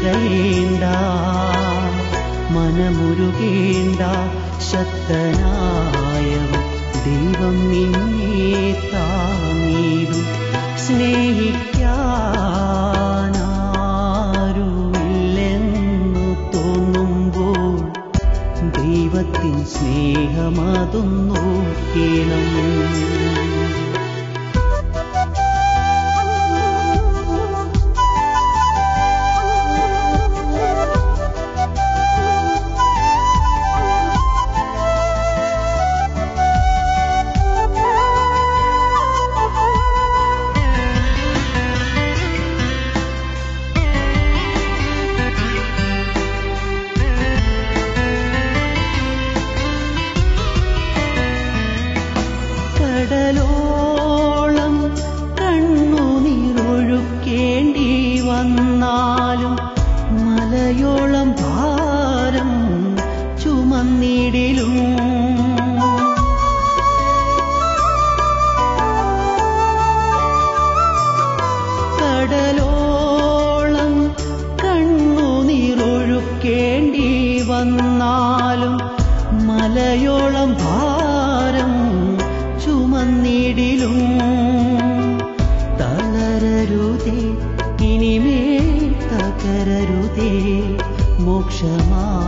ഇരവേണ്ട മനമുരുകേണ്ട ശക്തനായവൻ ദൈവം നിന്നേ താങ്ങീടും സ്നേഹിക്കാനാരുല്ലെന്നു തോന്നുമ്പോൾ ദൈവത്തിൻ സ്നേഹമതൊന്നു കേണം قالوا 什么？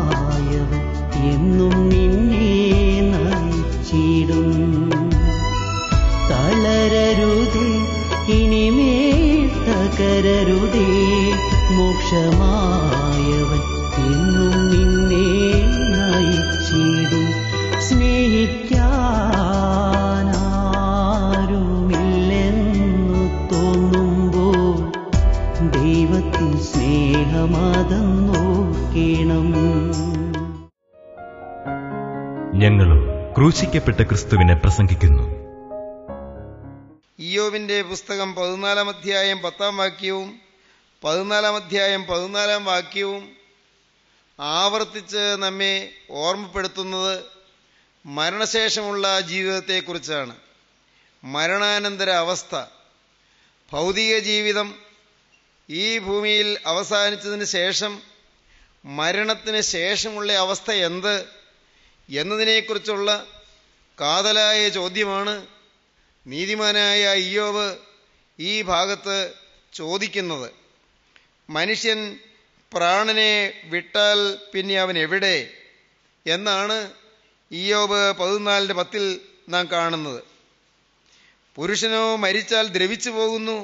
ക്രൂശിക്കപ്പെട്ട ക്രിസ്തുവിനെ പ്രസംഗിക്കുന്നു ഇയോവിന്റെ പുസ്തകം പതിനാലാം അധ്യായം പത്താം വാക്യവും പതിനാലാം അധ്യായം പതിനാലാം വാക്യവും ആവർത്തിച്ച് നമ്മെ ഓർമ്മപ്പെടുത്തുന്നത് മരണശേഷമുള്ള ജീവിതത്തെക്കുറിച്ചാണ് മരണാനന്തര അവസ്ഥ ഭൗതിക ജീവിതം ഈ ഭൂമിയിൽ അവസാനിച്ചതിന് ശേഷം മരണത്തിന് ശേഷമുള്ള അവസ്ഥ എന്ത് എന്നതിനെക്കുറിച്ചുള്ള കാതലായ ചോദ്യമാണ് നീതിമാനായ അയ്യോവ് ഈ ഭാഗത്ത് ചോദിക്കുന്നത് മനുഷ്യൻ പ്രാണനെ വിട്ടാൽ പിന്നെ അവൻ എവിടെ എന്നാണ് ഇയോബ് പതിനാലിൻ്റെ പത്തിൽ നാം കാണുന്നത് പുരുഷനോ മരിച്ചാൽ ദ്രവിച്ചു പോകുന്നു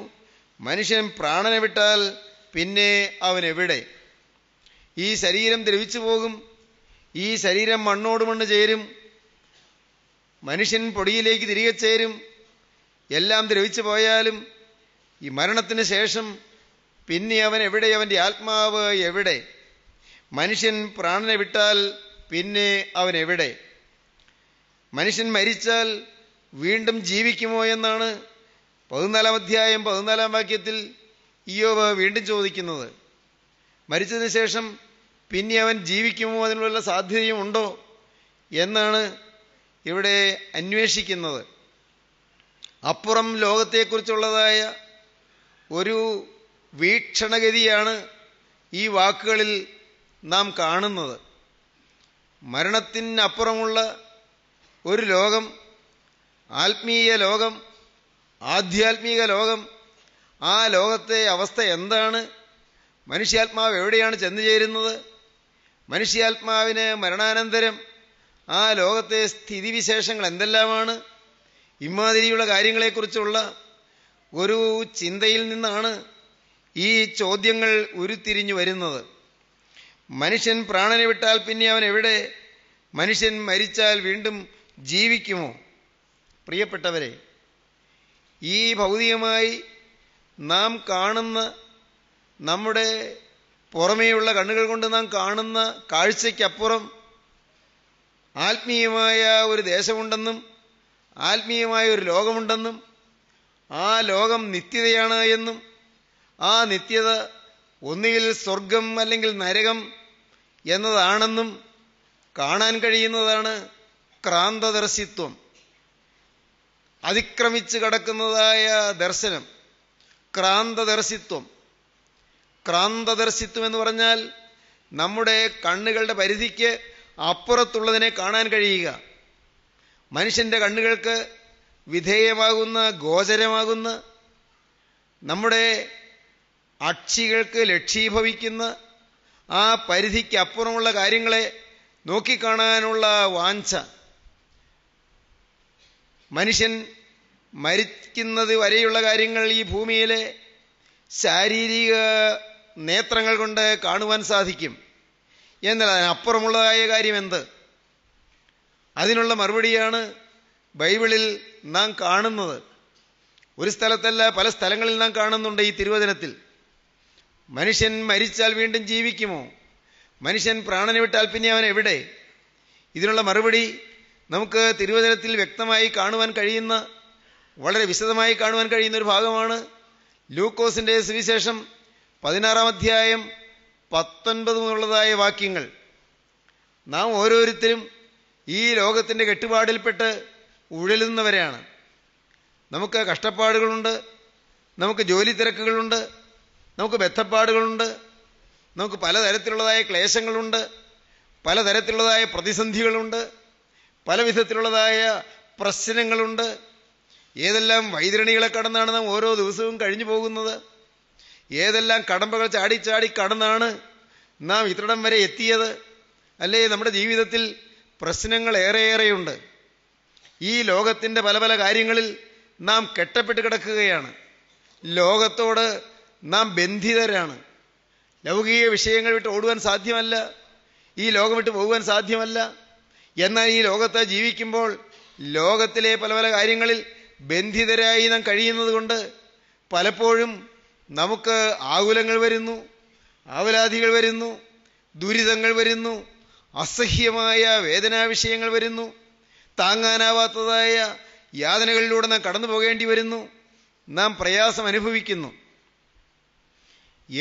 മനുഷ്യൻ പ്രാണനെ വിട്ടാൽ പിന്നെ അവൻ എവിടെ ഈ ശരീരം ദ്രവിച്ചു പോകും ഈ ശരീരം മണ്ണോട് മണ്ണ് ചേരും മനുഷ്യൻ പൊടിയിലേക്ക് തിരികെ ചേരും എല്ലാം ദ്രവിച്ചു പോയാലും ഈ മരണത്തിന് ശേഷം പിന്നെ അവൻ എവിടെ അവൻ്റെ ആത്മാവ് എവിടെ മനുഷ്യൻ പ്രാണനെ വിട്ടാൽ പിന്നെ അവൻ എവിടെ മനുഷ്യൻ മരിച്ചാൽ വീണ്ടും ജീവിക്കുമോ എന്നാണ് പതിനാലാം അധ്യായം പതിനാലാം വാക്യത്തിൽ ഇയോവ് വീണ്ടും ചോദിക്കുന്നത് മരിച്ചതിന് ശേഷം പിന്നെ അവൻ ജീവിക്കുമോ അതിനുള്ള സാധ്യതയും ഉണ്ടോ എന്നാണ് ഇവിടെ അന്വേഷിക്കുന്നത് അപ്പുറം ലോകത്തെക്കുറിച്ചുള്ളതായ ഒരു വീക്ഷണഗതിയാണ് ഈ വാക്കുകളിൽ നാം കാണുന്നത് മരണത്തിനപ്പുറമുള്ള ഒരു ലോകം ആത്മീയ ലോകം ആധ്യാത്മിക ലോകം ആ ലോകത്തെ അവസ്ഥ എന്താണ് മനുഷ്യാത്മാവ് എവിടെയാണ് ചെന്നു ചേരുന്നത് മനുഷ്യാത്മാവിന് മരണാനന്തരം ആ ലോകത്തെ സ്ഥിതിവിശേഷങ്ങൾ എന്തെല്ലാമാണ് ഇമാതിരിയുള്ള കാര്യങ്ങളെക്കുറിച്ചുള്ള ഒരു ചിന്തയിൽ നിന്നാണ് ഈ ചോദ്യങ്ങൾ ഉരുത്തിരിഞ്ഞു വരുന്നത് മനുഷ്യൻ പ്രാണനെ വിട്ടാൽ പിന്നെ അവൻ എവിടെ മനുഷ്യൻ മരിച്ചാൽ വീണ്ടും ജീവിക്കുമോ പ്രിയപ്പെട്ടവരെ ഈ ഭൗതികമായി നാം കാണുന്ന നമ്മുടെ പുറമേയുള്ള കണ്ണുകൾ കൊണ്ട് നാം കാണുന്ന കാഴ്ചയ്ക്കപ്പുറം ആത്മീയമായ ഒരു ദേശമുണ്ടെന്നും ആത്മീയമായ ഒരു ലോകമുണ്ടെന്നും ആ ലോകം നിത്യതയാണ് എന്നും ആ നിത്യത ഒന്നുകിൽ സ്വർഗം അല്ലെങ്കിൽ നരകം എന്നതാണെന്നും കാണാൻ കഴിയുന്നതാണ് ക്രാന്തദർശിത്വം അതിക്രമിച്ച് കടക്കുന്നതായ ദർശനം ക്രാന്തദർശിത്വം ക്രാന്തദർശിത്വം എന്ന് പറഞ്ഞാൽ നമ്മുടെ കണ്ണുകളുടെ പരിധിക്ക് അപ്പുറത്തുള്ളതിനെ കാണാൻ കഴിയുക മനുഷ്യൻ്റെ കണ്ണുകൾക്ക് വിധേയമാകുന്ന ഗോചരമാകുന്ന നമ്മുടെ അക്ഷികൾക്ക് ലക്ഷീഭവിക്കുന്ന ആ പരിധിക്ക് അപ്പുറമുള്ള കാര്യങ്ങളെ നോക്കിക്കാണാനുള്ള വാഞ്ച മനുഷ്യൻ മരിക്കുന്നത് വരെയുള്ള കാര്യങ്ങൾ ഈ ഭൂമിയിലെ ശാരീരിക നേത്രങ്ങൾ കൊണ്ട് കാണുവാൻ സാധിക്കും അതിനപ്പുറമുള്ളതായ കാര്യം എന്ത് അതിനുള്ള മറുപടിയാണ് ബൈബിളിൽ നാം കാണുന്നത് ഒരു സ്ഥലത്തല്ല പല സ്ഥലങ്ങളിൽ നാം കാണുന്നുണ്ട് ഈ തിരുവചനത്തിൽ മനുഷ്യൻ മരിച്ചാൽ വീണ്ടും ജീവിക്കുമോ മനുഷ്യൻ പ്രാണന വിട്ടാൽ പിന്നെ അവൻ എവിടെ ഇതിനുള്ള മറുപടി നമുക്ക് തിരുവചനത്തിൽ വ്യക്തമായി കാണുവാൻ കഴിയുന്ന വളരെ വിശദമായി കാണുവാൻ കഴിയുന്ന ഒരു ഭാഗമാണ് ലൂക്കോസിൻ്റെ സുവിശേഷം പതിനാറാം അധ്യായം പത്തൊൻപത് മുതലുള്ളതായ വാക്യങ്ങൾ നാം ഓരോരുത്തരും ഈ ലോകത്തിൻ്റെ കെട്ടുപാടിൽപ്പെട്ട് ഉഴലുന്നവരെയാണ് നമുക്ക് കഷ്ടപ്പാടുകളുണ്ട് നമുക്ക് ജോലി തിരക്കുകളുണ്ട് നമുക്ക് ബന്ധപ്പാടുകളുണ്ട് നമുക്ക് പലതരത്തിലുള്ളതായ ക്ലേശങ്ങളുണ്ട് പലതരത്തിലുള്ളതായ പ്രതിസന്ധികളുണ്ട് പല വിധത്തിലുള്ളതായ പ്രശ്നങ്ങളുണ്ട് ഏതെല്ലാം വൈതരണികളെ കടന്നാണ് നാം ഓരോ ദിവസവും കഴിഞ്ഞു പോകുന്നത് ഏതെല്ലാം കടമ്പകൾ ചാടി ചാടി കടന്നാണ് നാം ഇത്രടം വരെ എത്തിയത് അല്ലേ നമ്മുടെ ജീവിതത്തിൽ പ്രശ്നങ്ങൾ ഏറെയേറെയുണ്ട് ഈ ലോകത്തിൻ്റെ പല പല കാര്യങ്ങളിൽ നാം കെട്ടപ്പെട്ട് കിടക്കുകയാണ് ലോകത്തോട് നാം ബന്ധിതരാണ് ലൗകിക വിഷയങ്ങൾ വിട്ട് ഓടുവാൻ സാധ്യമല്ല ഈ ലോകം വിട്ട് പോകുവാൻ സാധ്യമല്ല എന്നാൽ ഈ ലോകത്ത് ജീവിക്കുമ്പോൾ ലോകത്തിലെ പല പല കാര്യങ്ങളിൽ ബന്ധിതരായി നാം കഴിയുന്നത് പലപ്പോഴും നമുക്ക് ആകുലങ്ങൾ വരുന്നു ആവലാധികൾ വരുന്നു ദുരിതങ്ങൾ വരുന്നു അസഹ്യമായ വേദനാ വിഷയങ്ങൾ വരുന്നു താങ്ങാനാവാത്തതായ യാതനകളിലൂടെ നാം കടന്നു പോകേണ്ടി വരുന്നു നാം പ്രയാസം അനുഭവിക്കുന്നു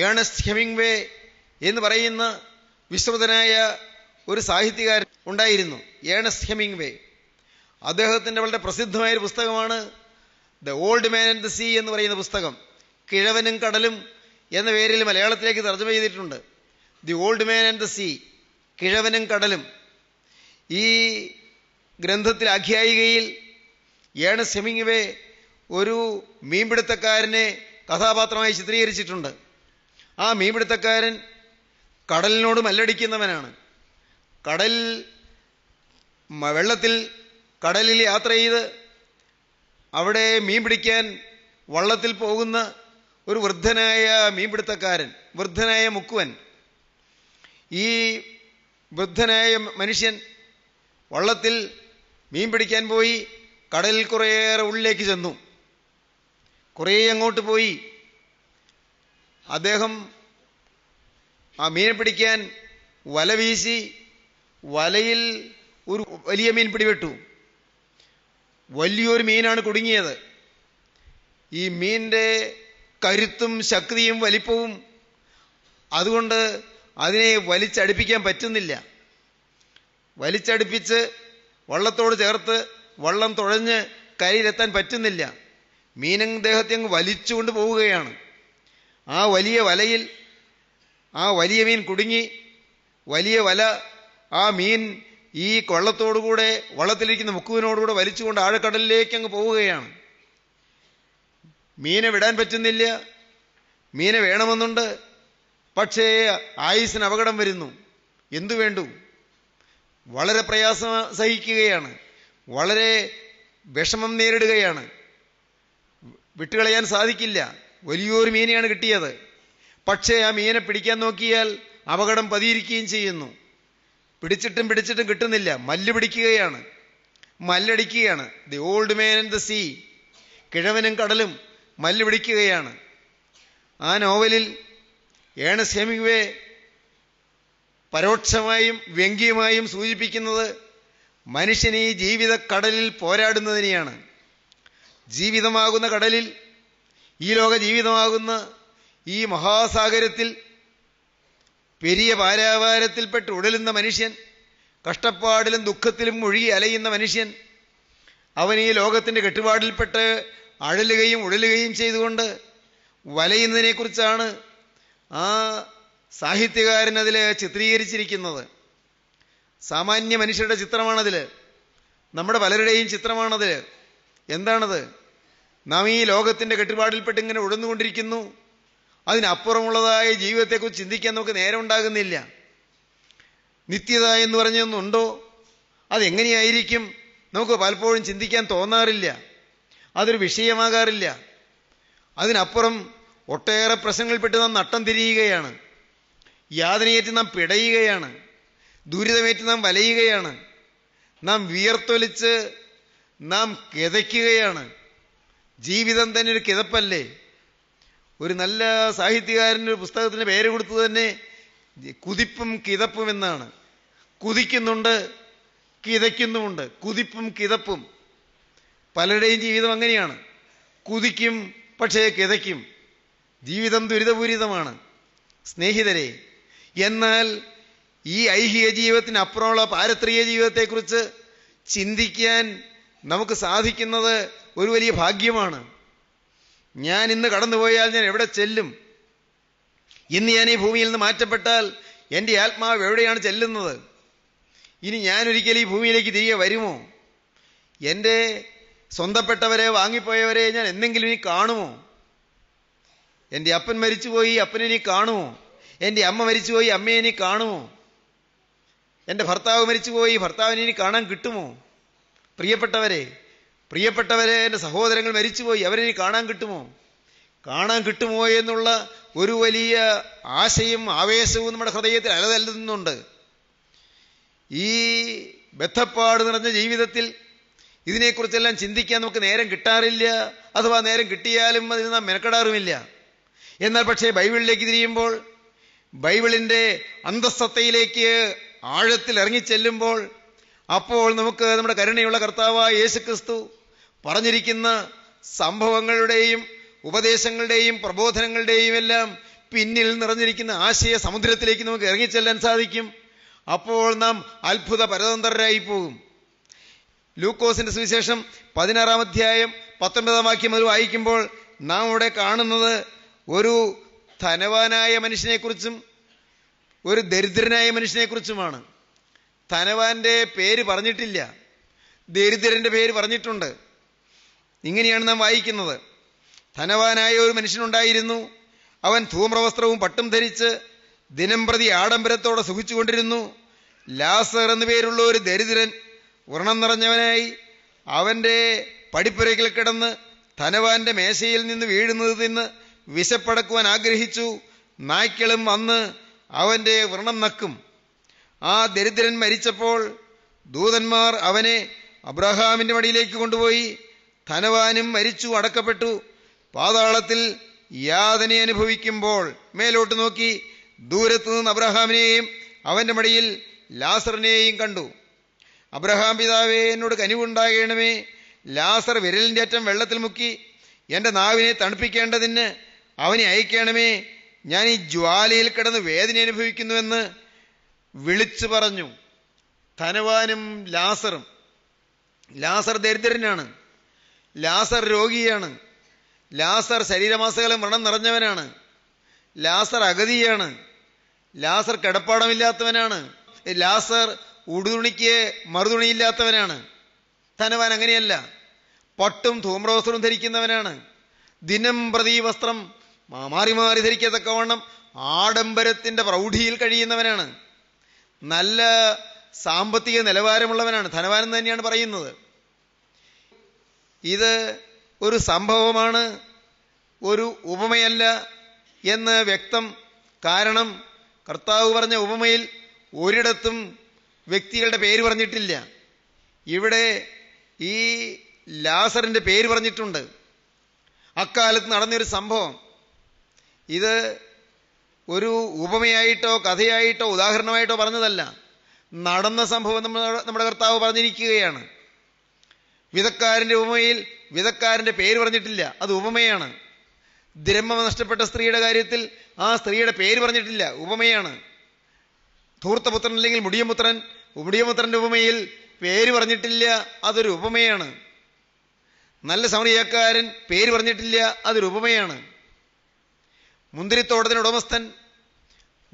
ഏണസ്റ്റ് ഹെമിംഗ്വേ എന്ന് പറയുന്ന വിശ്രുതനായ ഒരു സാഹിത്യകാരൻ ഉണ്ടായിരുന്നു ഏണസ്റ്റ് ഹെമിംഗ്വേ അദ്ദേഹത്തിൻ്റെ വളരെ പ്രസിദ്ധമായ പുസ്തകമാണ് the old man and the sea എന്ന് പറയുന്ന പുസ്തകം കിഴവനും കടലും എന്ന പേരിൽ മലയാളത്തിലേക്ക് തർജ്ജമ ചെയ്തിട്ടുണ്ട് the old man and the sea കിഴവനും കടലും ഈ ഗ്രന്ഥത്തിൽ ആഖ്യായികയിൽ ഏണ സെമിങ്ങുവേ ഒരു മീൻപിടുത്തക്കാരനെ കഥാപാത്രമായി ചിത്രീകരിച്ചിട്ടുണ്ട് ആ മീൻപിടുത്തക്കാരൻ കടലിനോട് മല്ലടിക്കുന്നവനാണ് കടൽ വെള്ളത്തിൽ കടലിൽ യാത്ര ചെയ്ത് അവിടെ മീൻ പിടിക്കാൻ വള്ളത്തിൽ പോകുന്ന ഒരു വൃദ്ധനായ മീൻപിടുത്തക്കാരൻ വൃദ്ധനായ മുക്കുവൻ ഈ വൃദ്ധനായ മനുഷ്യൻ വള്ളത്തിൽ മീൻ പിടിക്കാൻ പോയി കടലിൽ കുറേയേറെ ഉള്ളിലേക്ക് ചെന്നു കുറേ അങ്ങോട്ട് പോയി അദ്ദേഹം ആ മീനെ പിടിക്കാൻ വല വീശി വലയിൽ ഒരു വലിയ മീൻ പിടിവെട്ടു വലിയൊരു മീനാണ് കുടുങ്ങിയത് ഈ മീനിൻ്റെ കരുത്തും ശക്തിയും വലിപ്പവും അതുകൊണ്ട് അതിനെ വലിച്ചടുപ്പിക്കാൻ പറ്റുന്നില്ല വലിച്ചടുപ്പിച്ച് വള്ളത്തോട് ചേർത്ത് വള്ളം തുഴഞ്ഞ് കരയിലെത്താൻ പറ്റുന്നില്ല മീനങ് ദേഹത്തെ അങ്ങ് വലിച്ചുകൊണ്ട് പോവുകയാണ് ആ വലിയ വലയിൽ ആ വലിയ മീൻ കുടുങ്ങി വലിയ വല ആ മീൻ ഈ കൊള്ളത്തോടുകൂടെ വള്ളത്തിലിരിക്കുന്ന മുക്കുവിനോടുകൂടെ വലിച്ചുകൊണ്ട് ആഴക്കടലിലേക്ക് അങ്ങ് പോവുകയാണ് മീനെ വിടാൻ പറ്റുന്നില്ല മീനെ വേണമെന്നുണ്ട് പക്ഷേ ആയുസിന് അപകടം വരുന്നു എന്തു വേണ്ടു വളരെ പ്രയാസം സഹിക്കുകയാണ് വളരെ വിഷമം നേരിടുകയാണ് വിട്ടുകളയാൻ സാധിക്കില്ല വലിയൊരു മീനെയാണ് കിട്ടിയത് പക്ഷേ ആ മീനെ പിടിക്കാൻ നോക്കിയാൽ അപകടം പതിയിരിക്കുകയും ചെയ്യുന്നു പിടിച്ചിട്ടും പിടിച്ചിട്ടും കിട്ടുന്നില്ല മല്ല് പിടിക്കുകയാണ് മല്ലടിക്കുകയാണ് the old man in the sea കിഴവനും കടലും മല്ല് പിടിക്കുകയാണ് ആ നോവലിൽ ഏണ ഹെമിങ്വേ പരോക്ഷമായും വ്യംഗ്യമായും സൂചിപ്പിക്കുന്നത് മനുഷ്യൻ ഈ ജീവിത കടലിൽ പോരാടുന്നതിനെയാണ് ജീവിതമാകുന്ന കടലിൽ ഈ ലോക ജീവിതമാകുന്ന ഈ മഹാസാഗരത്തിൽ പെരിയ പാരാവാരത്തിൽപ്പെട്ട് ഉടലുന്ന മനുഷ്യൻ കഷ്ടപ്പാടിലും ദുഃഖത്തിലും മുഴുകി അലയുന്ന മനുഷ്യൻ അവൻ ഈ ലോകത്തിൻ്റെ കെട്ടുപാടിൽപ്പെട്ട് അഴലുകയും ഉഴലുകയും ചെയ്തുകൊണ്ട് വലയുന്നതിനെക്കുറിച്ചാണ് ആ സാഹിത്യകാരൻ അതിൽ ചിത്രീകരിച്ചിരിക്കുന്നത് സാമാന്യ മനുഷ്യരുടെ ചിത്രമാണതിൽ നമ്മുടെ പലരുടെയും ചിത്രമാണതിൽ എന്താണത് നാം ഈ ലോകത്തിൻ്റെ കെട്ടുപാടിൽപ്പെട്ട് ഇങ്ങനെ ഉഴന്നുകൊണ്ടിരിക്കുന്നു അതിനപ്പുറമുള്ളതായ ജീവിതത്തെക്കുറിച്ച് ചിന്തിക്കാൻ നമുക്ക് നേരം ഉണ്ടാകുന്നില്ല നിത്യത എന്ന് പറഞ്ഞൊന്നുണ്ടോ അതെങ്ങനെയായിരിക്കും നമുക്ക് പലപ്പോഴും ചിന്തിക്കാൻ തോന്നാറില്ല അതൊരു വിഷയമാകാറില്ല അതിനപ്പുറം ഒട്ടേറെ പ്രശ്നങ്ങളിൽപ്പെട്ട് നാം നട്ടം തിരിയുകയാണ് യാതനയേറ്റ് നാം പിടയുകയാണ് ദുരിതമേറ്റ് നാം വലയുകയാണ് നാം വിയർത്തൊലിച്ച് നാം കിതയ്ക്കുകയാണ് ജീവിതം തന്നെ ഒരു കിതപ്പല്ലേ ഒരു നല്ല സാഹിത്യകാരൻ്റെ ഒരു പുസ്തകത്തിൻ്റെ പേര് കൊടുത്തു തന്നെ കുതിപ്പും കിതപ്പും എന്നാണ് കുതിക്കുന്നുണ്ട് കിതയ്ക്കുന്നുമുണ്ട് കുതിപ്പും കിതപ്പും പലരുടെയും ജീവിതം അങ്ങനെയാണ് കുതിക്കും പക്ഷേ കിതയ്ക്കും ജീവിതം ദുരിതപൂരിതമാണ് സ്നേഹിതരെ എന്നാൽ ഈ ഐഹിക ജീവിതത്തിനപ്പുറമുള്ള പാരത്രിക ജീവിതത്തെക്കുറിച്ച് ചിന്തിക്കാൻ നമുക്ക് സാധിക്കുന്നത് ഒരു വലിയ ഭാഗ്യമാണ് ഞാൻ ഇന്ന് കടന്നുപോയാൽ ഞാൻ എവിടെ ചെല്ലും ഇന്ന് ഞാൻ ഈ ഭൂമിയിൽ നിന്ന് മാറ്റപ്പെട്ടാൽ എൻ്റെ ആത്മാവ് എവിടെയാണ് ചെല്ലുന്നത് ഇനി ഞാനൊരിക്കലും ഈ ഭൂമിയിലേക്ക് തിരികെ വരുമോ എൻ്റെ സ്വന്തപ്പെട്ടവരെ വാങ്ങിപ്പോയവരെ ഞാൻ എന്തെങ്കിലും ഇനി കാണുമോ എൻ്റെ അപ്പൻ മരിച്ചുപോയി അപ്പനിനി കാണുമോ എൻ്റെ അമ്മ മരിച്ചുപോയി അമ്മയെ ഇനി കാണുമോ എൻ്റെ ഭർത്താവ് മരിച്ചുപോയി ഭർത്താവിനെ ഇനി കാണാൻ കിട്ടുമോ പ്രിയപ്പെട്ടവരെ പ്രിയപ്പെട്ടവരെ എൻ്റെ സഹോദരങ്ങൾ മരിച്ചുപോയി അവരിനി കാണാൻ കിട്ടുമോ കാണാൻ കിട്ടുമോ എന്നുള്ള ഒരു വലിയ ആശയും ആവേശവും നമ്മുടെ ഹൃദയത്തിൽ അലതല്ലുന്നുണ്ട് ഈ ബദ്ധപ്പാട് നിറഞ്ഞ ജീവിതത്തിൽ ഇതിനെക്കുറിച്ചെല്ലാം ചിന്തിക്കാൻ നമുക്ക് നേരം കിട്ടാറില്ല അഥവാ നേരം കിട്ടിയാലും അതിന് നാം മെനക്കെടാറുമില്ല എന്നാൽ പക്ഷേ ബൈബിളിലേക്ക് തിരിയുമ്പോൾ ബൈബിളിൻ്റെ അന്തസ്സത്തയിലേക്ക് ആഴത്തിൽ ഇറങ്ങിച്ചെല്ലുമ്പോൾ അപ്പോൾ നമുക്ക് നമ്മുടെ കരുണയുള്ള കർത്താവായ യേശു ക്രിസ്തു പറഞ്ഞിരിക്കുന്ന സംഭവങ്ങളുടെയും ഉപദേശങ്ങളുടെയും പ്രബോധനങ്ങളുടെയും എല്ലാം പിന്നിൽ നിറഞ്ഞിരിക്കുന്ന ആശയ സമുദ്രത്തിലേക്ക് നമുക്ക് ഇറങ്ങിച്ചെല്ലാൻ സാധിക്കും അപ്പോൾ നാം അത്ഭുത പരതന്ത്രരായി പോകും ലൂക്കോസിന്റെ സുവിശേഷം പതിനാറാം അധ്യായം പത്തൊൻപതാം വാക്യം അത് വായിക്കുമ്പോൾ നാം ഇവിടെ കാണുന്നത് ഒരു ധനവാനായ മനുഷ്യനെക്കുറിച്ചും ഒരു ദരിദ്രനായ മനുഷ്യനെക്കുറിച്ചുമാണ് ധനവാന്റെ പേര് പറഞ്ഞിട്ടില്ല ദരിദ്രന്റെ പേര് പറഞ്ഞിട്ടുണ്ട് ഇങ്ങനെയാണ് നാം വായിക്കുന്നത് ധനവാനായ ഒരു മനുഷ്യനുണ്ടായിരുന്നു അവൻ ധൂമ്രവസ്ത്രവും പട്ടും ധരിച്ച് ദിനംപ്രതി ആഡംബരത്തോടെ സുഖിച്ചുകൊണ്ടിരുന്നു ലാസർ എന്നു പേരുള്ള ഒരു ദരിദ്രൻ വ്രണം നിറഞ്ഞവനായി അവൻ്റെ പടിപ്പുരയ്ക്കിൽ കിടന്ന് ധനവാന്റെ മേശയിൽ നിന്ന് വീഴുന്നത് നിന്ന് വിശപ്പടക്കുവാൻ ആഗ്രഹിച്ചു നായ്ക്കളും വന്ന് അവൻ്റെ വ്രണം നക്കും ആ ദരിദ്രൻ മരിച്ചപ്പോൾ ദൂതന്മാർ അവനെ അബ്രഹാമിൻ്റെ മടിയിലേക്ക് കൊണ്ടുപോയി ധനവാനും മരിച്ചു അടക്കപ്പെട്ടു പാതാളത്തിൽ യാതന അനുഭവിക്കുമ്പോൾ മേലോട്ട് നോക്കി ദൂരത്തു നിന്ന് അബ്രഹാമിനെയും അവൻ്റെ മടിയിൽ ലാസറിനെയും കണ്ടു അബ്രഹാം പിതാവേ എന്നോട് കനിവുണ്ടാകണമേ ലാസർ വിരലിൻ്റെ അറ്റം വെള്ളത്തിൽ മുക്കി എൻ്റെ നാവിനെ തണുപ്പിക്കേണ്ടതിന് അവനെ അയക്കണമേ ഞാൻ ഈ ജ്വാലയിൽ കിടന്ന് വേദന അനുഭവിക്കുന്നുവെന്ന് വിളിച്ചു പറഞ്ഞു ധനവാനും ലാസറും ലാസർ ദരിദ്രനാണ് ലാസർ രോഗിയാണ് ലാസർ ശരീരമാസകളെ മൃണം നിറഞ്ഞവനാണ് ലാസർ അഗതിയാണ് ലാസർ കിടപ്പാടമില്ലാത്തവനാണ് ലാസർ ഉടുതുണിക്ക് മറുതുണിയില്ലാത്തവനാണ് ധനവാൻ അങ്ങനെയല്ല പട്ടും ധൂമ്രവസ്ത്രവും ധരിക്കുന്നവനാണ് ദിനം പ്രതി വസ്ത്രം മാറി മാറി ധരിക്കത്തക്കവണ്ണം ആഡംബരത്തിൻ്റെ പ്രൗഢിയിൽ കഴിയുന്നവനാണ് നല്ല സാമ്പത്തിക നിലവാരമുള്ളവനാണ് എന്ന് തന്നെയാണ് പറയുന്നത് ഇത് ഒരു സംഭവമാണ് ഒരു ഉപമയല്ല എന്ന് വ്യക്തം കാരണം കർത്താവ് പറഞ്ഞ ഉപമയിൽ ഒരിടത്തും വ്യക്തികളുടെ പേര് പറഞ്ഞിട്ടില്ല ഇവിടെ ഈ ലാസറിൻ്റെ പേര് പറഞ്ഞിട്ടുണ്ട് അക്കാലത്ത് നടന്നൊരു സംഭവം ഇത് ഒരു ഉപമയായിട്ടോ കഥയായിട്ടോ ഉദാഹരണമായിട്ടോ പറഞ്ഞതല്ല നടന്ന സംഭവം നമ്മൾ നമ്മുടെ കർത്താവ് പറഞ്ഞിരിക്കുകയാണ് വിധക്കാരൻ്റെ ഉപമയിൽ വിധക്കാരൻ്റെ പേര് പറഞ്ഞിട്ടില്ല അത് ഉപമയാണ് ദ്രഹ്മം നഷ്ടപ്പെട്ട സ്ത്രീയുടെ കാര്യത്തിൽ ആ സ്ത്രീയുടെ പേര് പറഞ്ഞിട്ടില്ല ഉപമയാണ് ധൂർത്തപുത്രൻ അല്ലെങ്കിൽ മുടിയമുത്രൻ മുടിയപുത്രന്റെ ഉപമയിൽ പേര് പറഞ്ഞിട്ടില്ല അതൊരു ഉപമയാണ് നല്ല സമറിയക്കാരൻ പേര് പറഞ്ഞിട്ടില്ല അതൊരു ഉപമയാണ് മുന്തിരിത്തോട്ടത്തിന് ഉടമസ്ഥൻ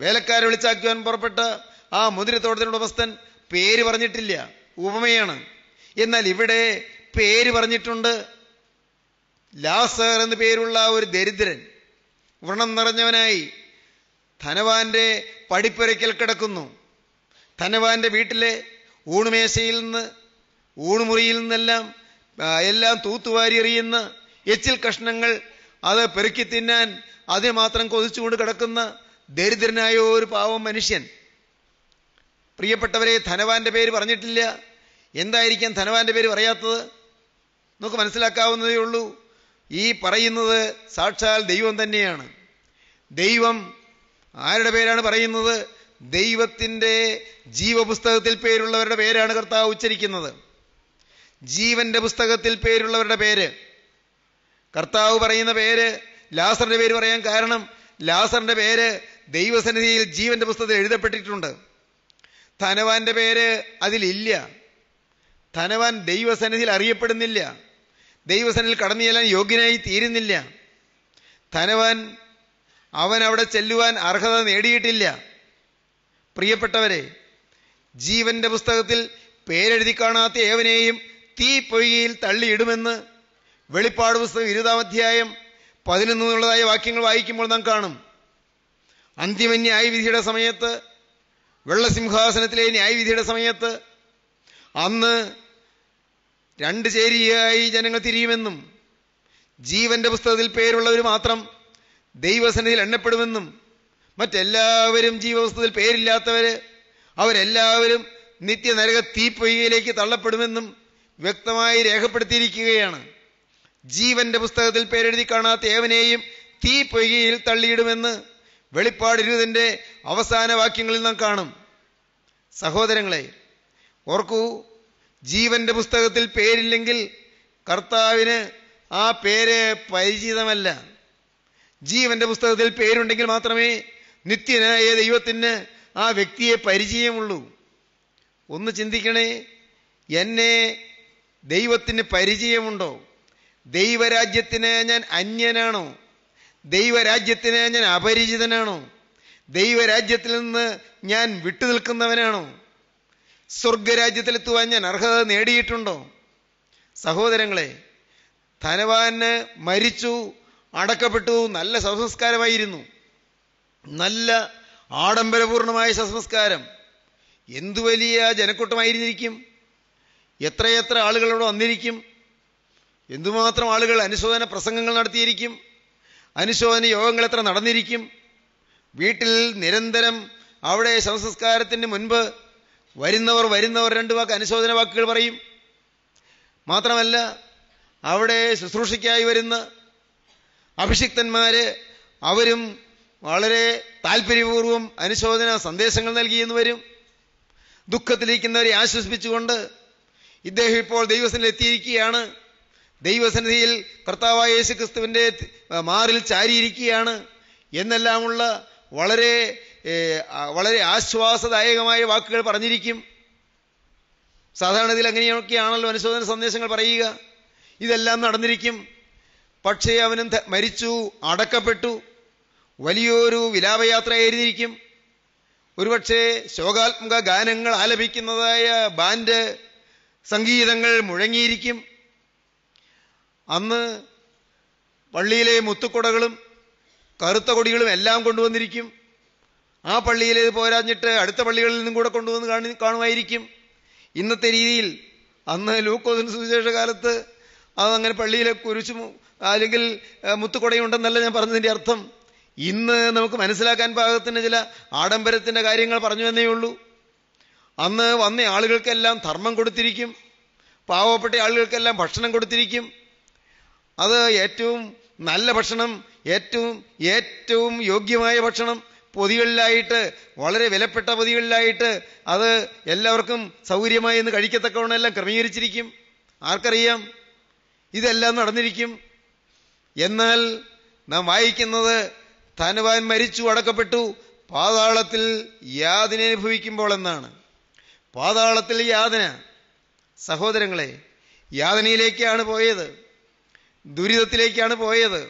വേലക്കാരെ വിളിച്ചാക്കുവാൻ പുറപ്പെട്ട ആ മുന്തിരിത്തോട്ടത്തിന് ഉടമസ്ഥൻ പേര് പറഞ്ഞിട്ടില്ല ഉപമയാണ് എന്നാൽ ഇവിടെ പേര് പറഞ്ഞിട്ടുണ്ട് ലാസർ എന്ന് പേരുള്ള ഒരു ദരിദ്രൻ വ്രണം നിറഞ്ഞവനായി ധനവാന്റെ പഠിപ്പുരയ്ക്കൽ കിടക്കുന്നു ധനവാന്റെ വീട്ടിലെ ഊണുമേശയിൽ നിന്ന് ഊണുമുറിയിൽ നിന്നെല്ലാം എല്ലാം തൂത്തുവാരി എറിയുന്ന എച്ചിൽ കഷ്ണങ്ങൾ അത് പെറുക്കി തിന്നാൻ അതിനെ മാത്രം കൊതിച്ചുകൊണ്ട് കിടക്കുന്ന ദരിദ്രനായ ഒരു പാവം മനുഷ്യൻ പ്രിയപ്പെട്ടവരെ ധനവാന്റെ പേര് പറഞ്ഞിട്ടില്ല എന്തായിരിക്കാം ധനവാന്റെ പേര് പറയാത്തത് നമുക്ക് മനസ്സിലാക്കാവുന്നതേ ഉള്ളൂ ഈ പറയുന്നത് സാക്ഷാൽ ദൈവം തന്നെയാണ് ദൈവം ആരുടെ പേരാണ് പറയുന്നത് ദൈവത്തിൻ്റെ ജീവപുസ്തകത്തിൽ പേരുള്ളവരുടെ പേരാണ് കർത്താവ് ഉച്ചരിക്കുന്നത് ജീവന്റെ പുസ്തകത്തിൽ പേരുള്ളവരുടെ പേര് കർത്താവ് പറയുന്ന പേര് ലാസറിന്റെ പേര് പറയാൻ കാരണം ലാസറിന്റെ പേര് ദൈവസന്നിധിയിൽ ജീവന്റെ പുസ്തകത്തിൽ എഴുതപ്പെട്ടിട്ടുണ്ട് ധനവാന്റെ പേര് അതിലില്ല ധനവാൻ ദൈവസന്നിധിയിൽ അറിയപ്പെടുന്നില്ല ദൈവസന്നിധിയിൽ കടന്നു ചെല്ലാൻ യോഗ്യനായി തീരുന്നില്ല ധനവാൻ അവൻ അവിടെ ചെല്ലുവാൻ അർഹത നേടിയിട്ടില്ല പ്രിയപ്പെട്ടവരെ ജീവന്റെ പുസ്തകത്തിൽ പേരെഴുതി കാണാത്ത ഏവനെയും തീ പൊയ്കയിൽ തള്ളിയിടുമെന്ന് വെളിപ്പാട് പുസ്തകം ഇരുപതാം അധ്യായം പതിനൊന്നുള്ളതായ വാക്യങ്ങൾ വായിക്കുമ്പോൾ നാം കാണും അന്തിമ ന്യായവിധിയുടെ സമയത്ത് വെള്ളസിംഹാസനത്തിലെ ന്യായവിധിയുടെ സമയത്ത് അന്ന് രണ്ട് ചേരിയായി ജനങ്ങൾ തിരിയുമെന്നും ജീവന്റെ പുസ്തകത്തിൽ പേരുള്ളവർ മാത്രം ദൈവസന്നിധിയിൽ എണ്ണപ്പെടുമെന്നും മറ്റെല്ലാവരും ജീവവസ്തുവിൽ പേരില്ലാത്തവർ അവരെല്ലാവരും നിത്യനരക തീപ്പൊയ്യയിലേക്ക് തള്ളപ്പെടുമെന്നും വ്യക്തമായി രേഖപ്പെടുത്തിയിരിക്കുകയാണ് ജീവന്റെ പുസ്തകത്തിൽ പേരെഴുതി കാണാത്ത ഏവനെയും തീപ്പൊയ്യയിൽ തള്ളിയിടുമെന്ന് വെളിപ്പാട് ഇരുപതിൻ്റെ അവസാന വാക്യങ്ങളിൽ നാം കാണും സഹോദരങ്ങളെ ഓർക്കൂ ജീവന്റെ പുസ്തകത്തിൽ പേരില്ലെങ്കിൽ കർത്താവിന് ആ പേര് പരിചിതമല്ല ജീവന്റെ പുസ്തകത്തിൽ പേരുണ്ടെങ്കിൽ മാത്രമേ നിത്യനായ ദൈവത്തിന് ആ വ്യക്തിയെ പരിചയമുള്ളൂ ഒന്ന് ചിന്തിക്കണേ എന്നെ ദൈവത്തിന് പരിചയമുണ്ടോ ദൈവരാജ്യത്തിന് ഞാൻ അന്യനാണോ ദൈവരാജ്യത്തിന് ഞാൻ അപരിചിതനാണോ ദൈവരാജ്യത്തിൽ നിന്ന് ഞാൻ വിട്ടുനിൽക്കുന്നവനാണോ സ്വർഗരാജ്യത്തിലെത്തുവാൻ ഞാൻ അർഹത നേടിയിട്ടുണ്ടോ സഹോദരങ്ങളെ ധനവാന് മരിച്ചു അടക്കപ്പെട്ടു നല്ല സസംസ്കാരമായിരുന്നു നല്ല ആഡംബരപൂർണമായ സസംസ്കാരം എന്തു വലിയ ജനക്കൂട്ടമായിരുന്നിരിക്കും എത്രയെത്ര ആളുകളോട് വന്നിരിക്കും എന്തുമാത്രം ആളുകൾ അനുശോചന പ്രസംഗങ്ങൾ നടത്തിയിരിക്കും അനുശോചന യോഗങ്ങൾ എത്ര നടന്നിരിക്കും വീട്ടിൽ നിരന്തരം അവിടെ സംസ്കാരത്തിന് മുൻപ് വരുന്നവർ വരുന്നവർ രണ്ട് വാക്ക് അനുശോചന വാക്കുകൾ പറയും മാത്രമല്ല അവിടെ ശുശ്രൂഷയ്ക്കായി വരുന്ന അഭിഷിക്തന്മാര് അവരും വളരെ താല്പര്യപൂർവം അനുശോചന സന്ദേശങ്ങൾ എന്ന് വരും ദുഃഖത്തിലിരിക്കുന്നവരെ ആശ്വസിപ്പിച്ചുകൊണ്ട് ഇദ്ദേഹം ഇപ്പോൾ ദൈവസനിൽ എത്തിയിരിക്കുകയാണ് ദൈവസന്നിധിയിൽ കർത്താവായ യേശു ക്രിസ്തുവിൻ്റെ മാറിൽ ചാരിയിരിക്കുകയാണ് എന്നെല്ലാമുള്ള വളരെ വളരെ ആശ്വാസദായകമായ വാക്കുകൾ പറഞ്ഞിരിക്കും സാധാരണ ഇതിൽ അങ്ങനെയൊക്കെയാണല്ലോ അനുശോചന സന്ദേശങ്ങൾ പറയുക ഇതെല്ലാം നടന്നിരിക്കും പക്ഷേ അവനും മരിച്ചു അടക്കപ്പെട്ടു വലിയൊരു വിലാപയാത്രയായിരുന്നിരിക്കും ഒരുപക്ഷെ ശോകാത്മക ഗാനങ്ങൾ ആലപിക്കുന്നതായ ബാൻഡ് സംഗീതങ്ങൾ മുഴങ്ങിയിരിക്കും അന്ന് പള്ളിയിലെ മുത്തുക്കുടകളും കറുത്ത കൊടികളും എല്ലാം കൊണ്ടുവന്നിരിക്കും ആ പള്ളിയിലെ പോരാഞ്ഞിട്ട് അടുത്ത പള്ളികളിൽ നിന്നും കൂടെ കൊണ്ടുവന്ന് കാണി കാണുമായിരിക്കും ഇന്നത്തെ രീതിയിൽ അന്ന് ലൂക്കോസിന് സുവിശേഷ കാലത്ത് അതങ്ങനെ പള്ളിയിലെ കുരിശു അല്ലെങ്കിൽ മുത്തുകൊടയുണ്ടെന്നല്ല ഞാൻ പറഞ്ഞതിൻ്റെ അർത്ഥം ഇന്ന് നമുക്ക് മനസ്സിലാക്കാൻ പാകത്തിന് ചില ആഡംബരത്തിൻ്റെ കാര്യങ്ങൾ പറഞ്ഞു തന്നേ ഉള്ളൂ അന്ന് വന്ന ആളുകൾക്കെല്ലാം ധർമ്മം കൊടുത്തിരിക്കും പാവപ്പെട്ട ആളുകൾക്കെല്ലാം ഭക്ഷണം കൊടുത്തിരിക്കും അത് ഏറ്റവും നല്ല ഭക്ഷണം ഏറ്റവും ഏറ്റവും യോഗ്യമായ ഭക്ഷണം പൊതികളിലായിട്ട് വളരെ വിലപ്പെട്ട പൊതികളിലായിട്ട് അത് എല്ലാവർക്കും സൗകര്യമായി എന്ന് കഴിക്കത്തക്കവണ്ണം എല്ലാം ക്രമീകരിച്ചിരിക്കും ആർക്കറിയാം ഇതെല്ലാം നടന്നിരിക്കും എന്നാൽ നാം വായിക്കുന്നത് ധനവാൻ മരിച്ചു അടക്കപ്പെട്ടു പാതാളത്തിൽ യാതിന അനുഭവിക്കുമ്പോൾ എന്നാണ് പാതാളത്തിൽ യാതന സഹോദരങ്ങളെ യാതനയിലേക്കാണ് പോയത് ദുരിതത്തിലേക്കാണ് പോയത്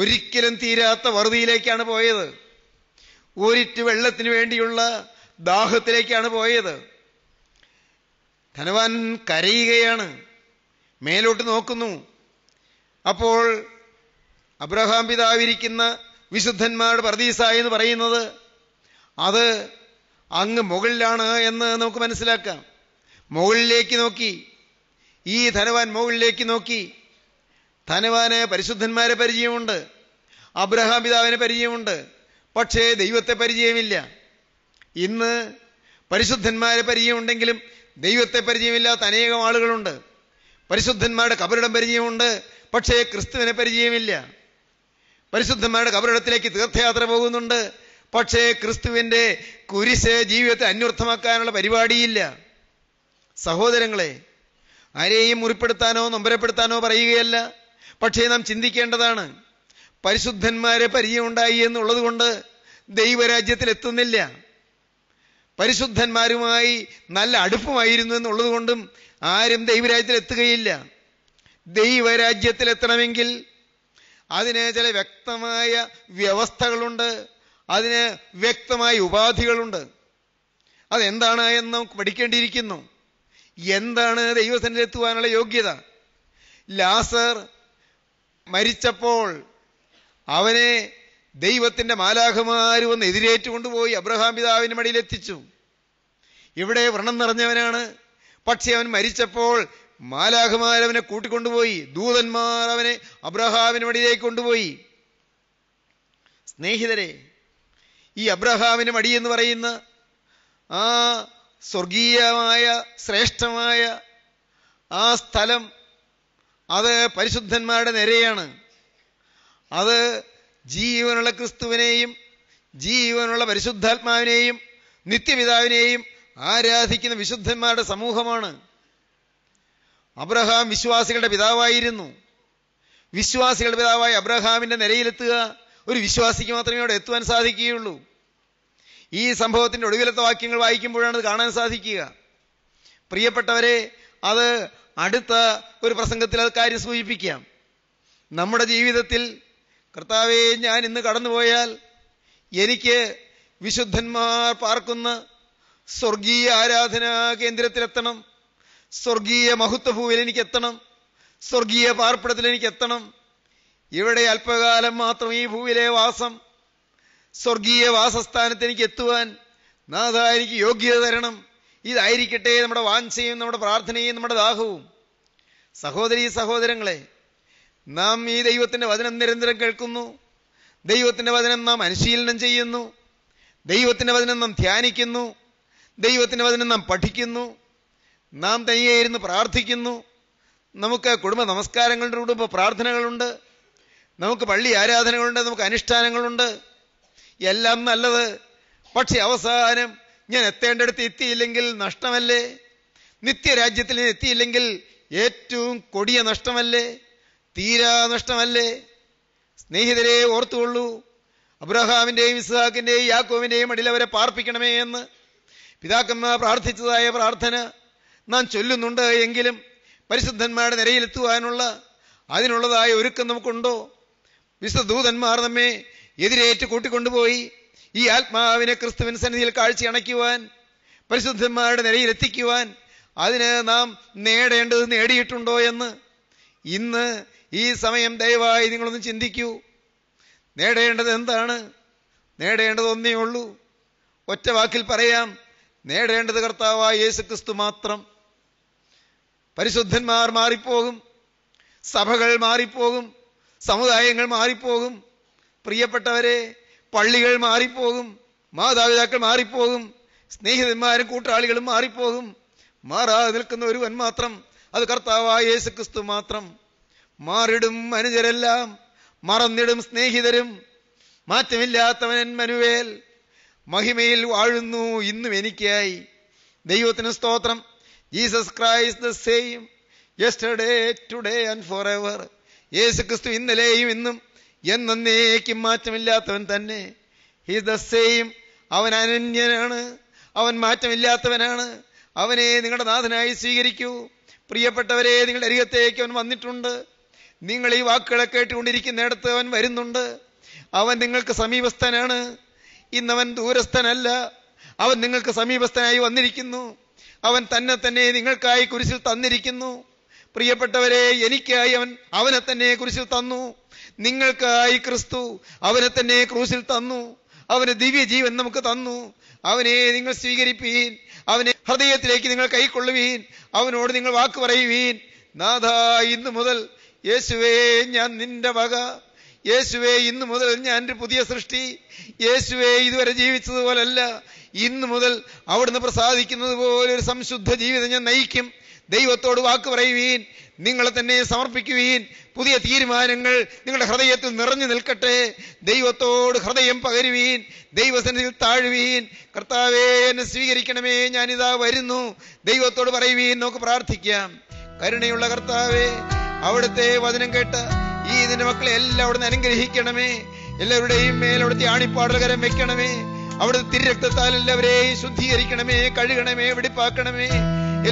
ഒരിക്കലും തീരാത്ത വറുതിയിലേക്കാണ് പോയത് ഒരിറ്റ് വെള്ളത്തിന് വേണ്ടിയുള്ള ദാഹത്തിലേക്കാണ് പോയത് ധനവാൻ കരയുകയാണ് മേലോട്ട് നോക്കുന്നു അപ്പോൾ അബ്രഹാം പിതാവിരിക്കുന്ന വിശുദ്ധന്മാരുടെ പറദീസായി എന്ന് പറയുന്നത് അത് അങ്ങ് മുകളിലാണ് എന്ന് നമുക്ക് മനസ്സിലാക്കാം മുകളിലേക്ക് നോക്കി ഈ ധനവാൻ മുകളിലേക്ക് നോക്കി ധനവാന് പരിശുദ്ധന്മാരെ പരിചയമുണ്ട് അബ്രഹാം പിതാവിന് പരിചയമുണ്ട് പക്ഷേ ദൈവത്തെ പരിചയമില്ല ഇന്ന് പരിശുദ്ധന്മാരെ പരിചയമുണ്ടെങ്കിലും ദൈവത്തെ പരിചയമില്ലാത്ത അനേകം ആളുകളുണ്ട് പരിശുദ്ധന്മാരുടെ കബറിടം പരിചയമുണ്ട് പക്ഷേ ക്രിസ്തുവിനെ പരിചയമില്ല പരിശുദ്ധന്മാരുടെ കബറിടത്തിലേക്ക് തീർത്ഥയാത്ര പോകുന്നുണ്ട് പക്ഷേ ക്രിസ്തുവിൻ്റെ കുരിശ് ജീവിതത്തെ അന്വർത്ഥമാക്കാനുള്ള പരിപാടിയില്ല സഹോദരങ്ങളെ ആരെയും മുറിപ്പെടുത്താനോ നൊമ്പരപ്പെടുത്താനോ പറയുകയല്ല പക്ഷേ നാം ചിന്തിക്കേണ്ടതാണ് പരിശുദ്ധന്മാരെ പരിചയമുണ്ടായി എന്നുള്ളത് കൊണ്ട് ദൈവരാജ്യത്തിലെത്തുന്നില്ല പരിശുദ്ധന്മാരുമായി നല്ല അടുപ്പമായിരുന്നു എന്നുള്ളത് കൊണ്ടും ആരും ദൈവരാജ്യത്തിൽ എത്തുകയില്ല ദൈവരാജ്യത്തിലെത്തണമെങ്കിൽ അതിന് ചില വ്യക്തമായ വ്യവസ്ഥകളുണ്ട് അതിന് വ്യക്തമായ ഉപാധികളുണ്ട് അതെന്താണ് എന്ന് പഠിക്കേണ്ടിയിരിക്കുന്നു എന്താണ് ദൈവസന്നിധിലെത്തുവാനുള്ള യോഗ്യത ലാസർ മരിച്ചപ്പോൾ അവനെ ദൈവത്തിൻ്റെ മാലാഖമാര് വന്ന് എതിരേറ്റ് കൊണ്ടുപോയി അബ്രഹാം പിതാവിൻ്റെ മടിയിലെത്തിച്ചു ഇവിടെ വ്രണം നിറഞ്ഞവനാണ് പക്ഷേ അവൻ മരിച്ചപ്പോൾ മാലാഖമാർ അവനെ കൂട്ടിക്കൊണ്ടുപോയി ദൂതന്മാർ അവനെ അബ്രഹാമിന് മടിയിലേക്ക് കൊണ്ടുപോയി സ്നേഹിതരെ ഈ അബ്രഹാമിന് മടി എന്ന് പറയുന്ന ആ സ്വർഗീയമായ ശ്രേഷ്ഠമായ ആ സ്ഥലം അത് പരിശുദ്ധന്മാരുടെ നിരയാണ് അത് ജീവനുള്ള ക്രിസ്തുവിനെയും ജീവനുള്ള പരിശുദ്ധാത്മാവിനെയും നിത്യപിതാവിനെയും ആരാധിക്കുന്ന വിശുദ്ധന്മാരുടെ സമൂഹമാണ് അബ്രഹാം വിശ്വാസികളുടെ പിതാവായിരുന്നു വിശ്വാസികളുടെ പിതാവായി അബ്രഹാമിൻ്റെ നിലയിലെത്തുക ഒരു വിശ്വാസിക്ക് മാത്രമേ അവിടെ എത്തുവാൻ സാധിക്കുകയുള്ളൂ ഈ സംഭവത്തിൻ്റെ ഒടുവിലത്തെ വാക്യങ്ങൾ വായിക്കുമ്പോഴാണ് അത് കാണാൻ സാധിക്കുക പ്രിയപ്പെട്ടവരെ അത് അടുത്ത ഒരു പ്രസംഗത്തിൽ അത് കാര്യം സൂചിപ്പിക്കാം നമ്മുടെ ജീവിതത്തിൽ കർത്താവെ ഞാൻ ഇന്ന് കടന്നുപോയാൽ എനിക്ക് വിശുദ്ധന്മാർ പാർക്കുന്ന സ്വർഗീയ ആരാധനാ കേന്ദ്രത്തിലെത്തണം സ്വർഗീയ മഹത്വഭൂവിൽ എനിക്ക് എത്തണം സ്വർഗീയ പാർപ്പിടത്തിൽ എനിക്ക് എത്തണം ഇവിടെ അല്പകാലം മാത്രം ഈ ഭൂവിലെ വാസം സ്വർഗീയ വാസസ്ഥാനത്ത് എനിക്ക് എത്തുവാൻ നാഥ എനിക്ക് യോഗ്യത തരണം ഇതായിരിക്കട്ടെ നമ്മുടെ വാഞ്ചയും നമ്മുടെ പ്രാർത്ഥനയും നമ്മുടെ ദാഹവും സഹോദരീ സഹോദരങ്ങളെ നാം ഈ ദൈവത്തിൻ്റെ വചനം നിരന്തരം കേൾക്കുന്നു ദൈവത്തിൻ്റെ വചനം നാം അനുശീലനം ചെയ്യുന്നു ദൈവത്തിൻ്റെ വചനം നാം ധ്യാനിക്കുന്നു ദൈവത്തിൻ്റെ വചനം നാം പഠിക്കുന്നു നാം തനിയെ ഇരുന്ന് പ്രാർത്ഥിക്കുന്നു നമുക്ക് കുടുംബ നമസ്കാരങ്ങളുടെ കുടുംബ പ്രാർത്ഥനകളുണ്ട് നമുക്ക് പള്ളി ആരാധനകളുണ്ട് നമുക്ക് അനുഷ്ഠാനങ്ങളുണ്ട് എല്ലാം നല്ലത് പക്ഷെ അവസാനം ഞാൻ എത്തേണ്ടടുത്ത് എത്തിയില്ലെങ്കിൽ നഷ്ടമല്ലേ നിത്യരാജ്യത്തിൽ ഞാൻ എത്തിയില്ലെങ്കിൽ ഏറ്റവും കൊടിയ നഷ്ടമല്ലേ തീരാ നഷ്ടമല്ലേ സ്നേഹിതരെ ഓർത്തുകൊള്ളൂ അബ്രഹാമിൻ്റെയും ഇസ്ഹാക്കിൻ്റെയും യാക്കോവിൻ്റെയും അടിയിൽ അവരെ പാർപ്പിക്കണമേ എന്ന് പിതാക്കന്മാർ പ്രാർത്ഥിച്ചതായ പ്രാർത്ഥന നാം ചൊല്ലുന്നുണ്ട് എങ്കിലും പരിശുദ്ധന്മാരുടെ നിരയിലെത്തുവാനുള്ള അതിനുള്ളതായ ഒരുക്കം നമുക്കുണ്ടോ വിശുദ്ധ ദൂതന്മാർ നമ്മെ എതിരേറ്റ് കൂട്ടിക്കൊണ്ടുപോയി ഈ ആത്മാവിനെ ക്രിസ്തുവിൻ സന്നിധിയിൽ കാഴ്ച അണയ്ക്കുവാൻ പരിശുദ്ധന്മാരുടെ നിരയിലെത്തിക്കുവാൻ അതിന് നാം നേടേണ്ടത് നേടിയിട്ടുണ്ടോ എന്ന് ഇന്ന് ഈ സമയം ദയവായി നിങ്ങളൊന്ന് ചിന്തിക്കൂ നേടേണ്ടത് എന്താണ് നേടേണ്ടത് ഒന്നേ ഉള്ളൂ ഒറ്റ വാക്കിൽ പറയാം നേടേണ്ടത് കർത്താവായ യേശു ക്രിസ്തു മാത്രം പരിശുദ്ധന്മാർ മാറിപ്പോകും സഭകൾ മാറിപ്പോകും സമുദായങ്ങൾ മാറിപ്പോകും പ്രിയപ്പെട്ടവരെ പള്ളികൾ മാറിപ്പോകും മാതാപിതാക്കൾ മാറിപ്പോകും സ്നേഹിതന്മാരും കൂട്ടാളികളും മാറിപ്പോകും മാറാതെ നിൽക്കുന്ന ഒരുവൻ മാത്രം അത് കർത്താവായ യേശു ക്രിസ്തു മാത്രം മാറിടും മനുജരെല്ലാം മറന്നിടും സ്നേഹിതരും മാറ്റമില്ലാത്തവനൻ മനുവേൽ മഹിമയിൽ വാഴുന്നു ഇന്നും എനിക്കായി ദൈവത്തിന് സ്തോത്രം Jesus Christ the same yesterday today and forever യേശു ക്രിസ്തു ഇന്നലെയും ഇന്നും എന്നേക്കും മാറ്റമില്ലാത്തവൻ തന്നെ ഹി ദ സെയിം അവൻ അനന്യനാണ് അവൻ മാറ്റമില്ലാത്തവനാണ് അവനെ നിങ്ങളുടെ നാഥനായി സ്വീകരിക്കൂ പ്രിയപ്പെട്ടവരെ നിങ്ങളുടെ അരികത്തേക്ക് അവൻ വന്നിട്ടുണ്ട് നിങ്ങൾ ഈ വാക്കുകളെ കേട്ടുകൊണ്ടിരിക്കുന്നിടത്ത് അവൻ വരുന്നുണ്ട് അവൻ നിങ്ങൾക്ക് സമീപസ്ഥനാണ് ഇന്നവൻ ദൂരസ്ഥനല്ല അവൻ നിങ്ങൾക്ക് സമീപസ്ഥനായി വന്നിരിക്കുന്നു അവൻ തന്നെ തന്നെ നിങ്ങൾക്കായി കുരിശിൽ തന്നിരിക്കുന്നു പ്രിയപ്പെട്ടവരെ എനിക്കായി അവൻ അവനെ തന്നെ കുരിശിൽ തന്നു നിങ്ങൾക്കായി ക്രിസ്തു അവനെ തന്നെ ക്രൂശിൽ തന്നു അവന് ദിവ്യ ജീവൻ നമുക്ക് തന്നു അവനെ നിങ്ങൾ സ്വീകരിപ്പീൻ അവനെ ഹൃദയത്തിലേക്ക് നിങ്ങൾ കൈക്കൊള്ളുവീൻ അവനോട് നിങ്ങൾ വാക്ക് പറയുവീൻ നാഥ ഇന്ന് മുതൽ യേശുവേ ഞാൻ നിന്റെ വക യേശുവേ ഇന്നു മുതൽ ഞാൻ ഒരു പുതിയ സൃഷ്ടി യേശുവേ ഇതുവരെ ജീവിച്ചതുപോലല്ല ഇന്നു മുതൽ അവിടുന്ന് പ്രസാദിക്കുന്നത് പോലെ ഒരു സംശുദ്ധ ജീവിതം ഞാൻ നയിക്കും ദൈവത്തോട് വാക്ക് പറയുകയും നിങ്ങളെ തന്നെ സമർപ്പിക്കുവീൻ പുതിയ തീരുമാനങ്ങൾ നിങ്ങളുടെ ഹൃദയത്തിൽ നിറഞ്ഞു നിൽക്കട്ടെ ദൈവത്തോട് ഹൃദയം പകരുവീൻ ദൈവസന്നിധിയിൽ താഴുവീൻ കർത്താവേ എന്നെ സ്വീകരിക്കണമേ ഞാനിതാ വരുന്നു ദൈവത്തോട് പറയുവീൻ നമുക്ക് പ്രാർത്ഥിക്കാം കരുണയുള്ള കർത്താവേ അവിടുത്തെ വചനം കേട്ട നീ നിന്റെ മക്കളെ എല്ലാം അവിടുന്ന് അനുഗ്രഹിക്കണമേ എല്ലാവരുടെയും മേൽ അവിടുത്തെ ആണിപ്പാടകരം വെക്കണമേ അവിടുത്തെ തിരക്തത്താൽ എല്ലാവരെയും ശുദ്ധീകരിക്കണമേ കഴുകണമേ വെടിപ്പാക്കണമേ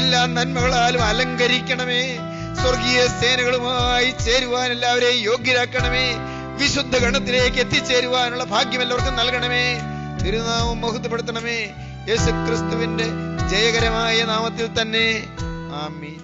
എല്ലാ നന്മകളാലും അലങ്കരിക്കണമേ സ്വർഗീയ സേനകളുമായി ചേരുവാൻ എല്ലാവരെയും യോഗ്യരാക്കണമേ വിശുദ്ധ ഗണത്തിലേക്ക് എത്തിച്ചേരുവാനുള്ള ഭാഗ്യം എല്ലാവർക്കും നൽകണമേ തിരുനാമം മഹത്വപ്പെടുത്തണമേ യേശു ക്രിസ്തുവിന്റെ ജയകരമായ നാമത്തിൽ തന്നെ ആമീ